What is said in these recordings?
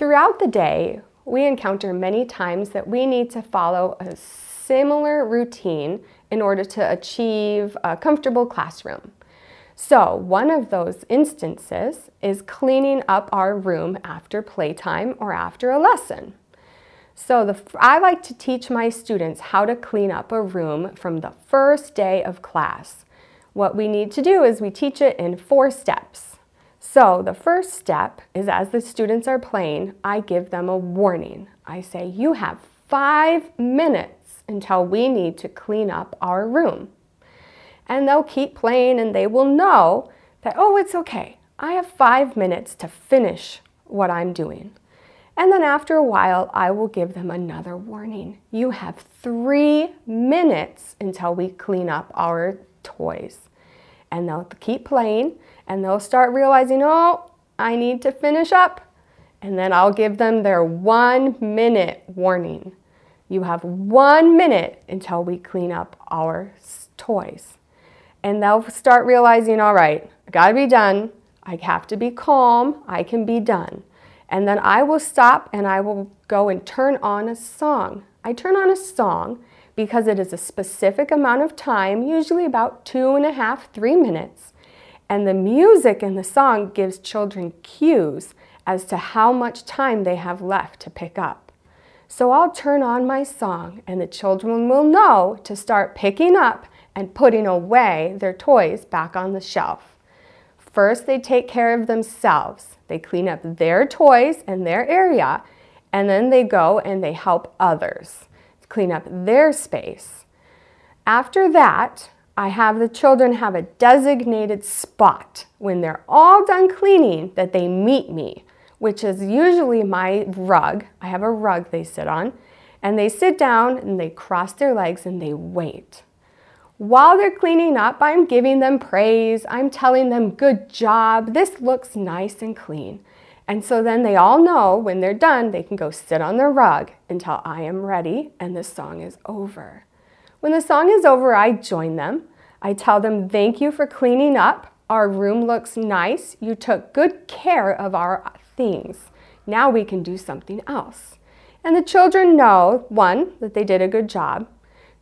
Throughout the day, we encounter many times that we need to follow a similar routine in order to achieve a comfortable classroom. So one of those instances is cleaning up our room after playtime or after a lesson. So the, I like to teach my students how to clean up a room from the first day of class. What we need to do is we teach it in four steps. So the first step is as the students are playing, I give them a warning. I say, you have five minutes until we need to clean up our room. And they'll keep playing and they will know that, oh, it's okay. I have five minutes to finish what I'm doing. And then after a while, I will give them another warning. You have three minutes until we clean up our toys and they'll keep playing and they'll start realizing, oh, I need to finish up. And then I'll give them their one minute warning. You have one minute until we clean up our toys. And they'll start realizing, all right, I gotta be done. I have to be calm. I can be done. And then I will stop and I will go and turn on a song. I turn on a song because it is a specific amount of time, usually about two and a half, three minutes. And the music in the song gives children cues as to how much time they have left to pick up. So I'll turn on my song and the children will know to start picking up and putting away their toys back on the shelf. First, they take care of themselves. They clean up their toys and their area, and then they go and they help others clean up their space. After that, I have the children have a designated spot when they're all done cleaning that they meet me, which is usually my rug. I have a rug they sit on, and they sit down and they cross their legs and they wait. While they're cleaning up, I'm giving them praise. I'm telling them, good job. This looks nice and clean. And so then they all know when they're done, they can go sit on their rug until I am ready and the song is over. When the song is over, I join them. I tell them, thank you for cleaning up. Our room looks nice. You took good care of our things. Now we can do something else. And the children know, one, that they did a good job.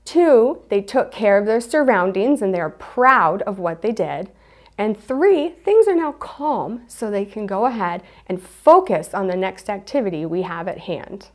Two, they took care of their surroundings and they're proud of what they did. And three, things are now calm so they can go ahead and focus on the next activity we have at hand.